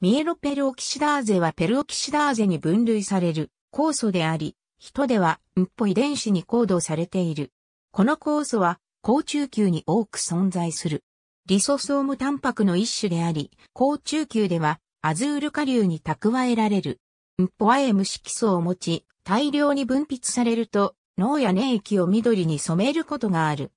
ミエロペルオキシダーゼはペルオキシダーゼに分類される酵素であり、人では、んッポ遺伝子にコードされている。この酵素は、甲中球に多く存在する。リソソームタンパクの一種であり、甲中球では、アズール下流に蓄えられる。んッポアエム色素を持ち、大量に分泌されると、脳や粘液を緑に染めることがある。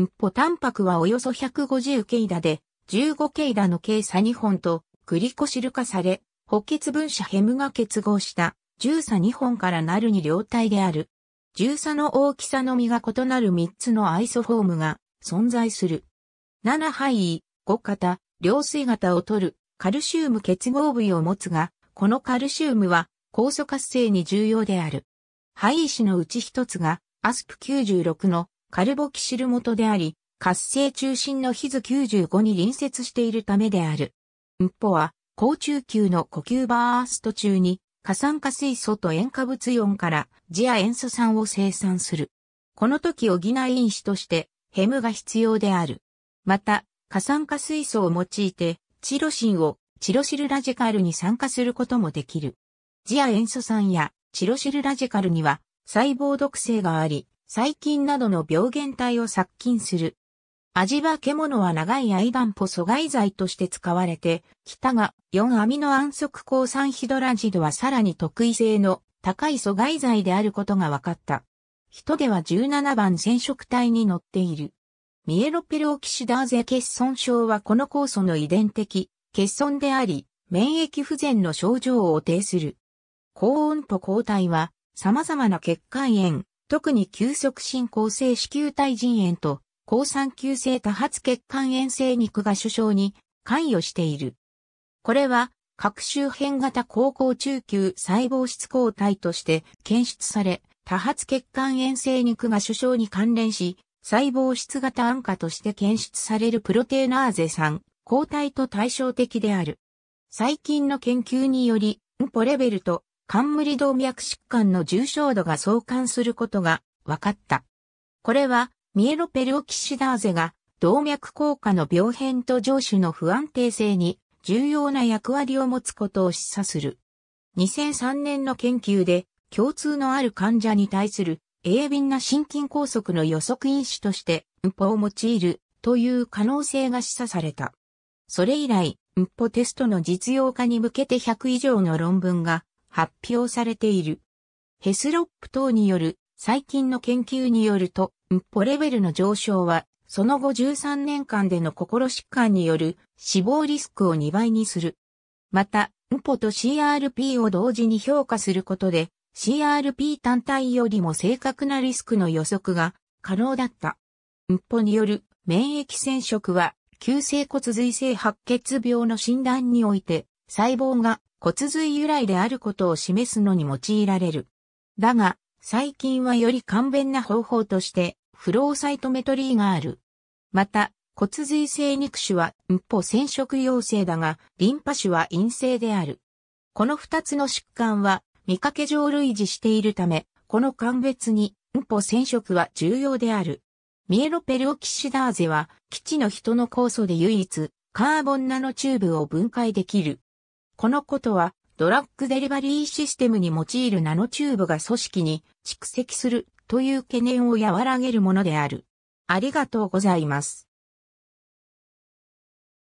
んッポタンパクはおよそ150ケイダで、15ケイダの計差2本と、グリコシル化され、補欠分子ヘムが結合した重鎖2本からなるに両体である。重鎖の大きさのみが異なる3つのアイソフォームが存在する。7肺位、5型、両水型を取るカルシウム結合部位を持つが、このカルシウムは酵素活性に重要である。肺位子のうち一つがアスプ96のカルボキシル元であり、活性中心のヒズ95に隣接しているためである。ンポは、高中級の呼吸バースト中に、過酸化水素と塩化物イオンから次亜塩素酸を生産する。この時補い因子として、ヘムが必要である。また、過酸化水素を用いて、チロシンをチロシルラジカルに酸化することもできる。次亜塩素酸やチロシルラジカルには細胞毒性があり、細菌などの病原体を殺菌する味は獣は長い間んぽ阻害剤として使われて、北が4アミノ安息抗酸ヒドラジドはさらに特異性の高い阻害剤であることが分かった。人では17番染色体に乗っている。ミエロペロオキシダーゼ欠損症はこの酵素の遺伝的欠損であり、免疫不全の症状を呈する。高温と抗体は様々な血管炎、特に急速進行性子宮体腎炎と抗酸球性多発血管炎性肉が首相に関与している。これは、各周辺型高校中級細胞質抗体として検出され、多発血管炎性肉が首相に関連し、細胞質型安価として検出されるプロテーナーゼ酸、抗体と対照的である。最近の研究により、ンポレベルと冠動脈疾患の重症度が相関することが分かった。これはミエロペルオキシダーゼが動脈硬化の病変と上手の不安定性に重要な役割を持つことを示唆する。2003年の研究で共通のある患者に対する鋭敏な心筋梗塞の予測因子として運ポを用いるという可能性が示唆された。それ以来、運ポテストの実用化に向けて100以上の論文が発表されている。ヘスロップ等による最近の研究によると、ムッポレベルの上昇は、その後13年間での心疾患による死亡リスクを2倍にする。また、ムポと CRP を同時に評価することで、CRP 単体よりも正確なリスクの予測が可能だった。ムッポによる免疫染色は、急性骨髄性白血病の診断において、細胞が骨髄由来であることを示すのに用いられる。だが、最近はより簡便な方法として、フローサイトメトリーがある。また、骨髄性肉腫は、んぽ染色陽性だが、リンパ腫は陰性である。この二つの疾患は、見かけ上類似しているため、この鑑別に、んぽ染色は重要である。ミエロペルオキシダーゼは、基地の人の酵素で唯一、カーボンナノチューブを分解できる。このことは、ドラッグデリバリーシステムに用いるナノチューブが組織に蓄積するという懸念を和らげるものである。ありがとうございます。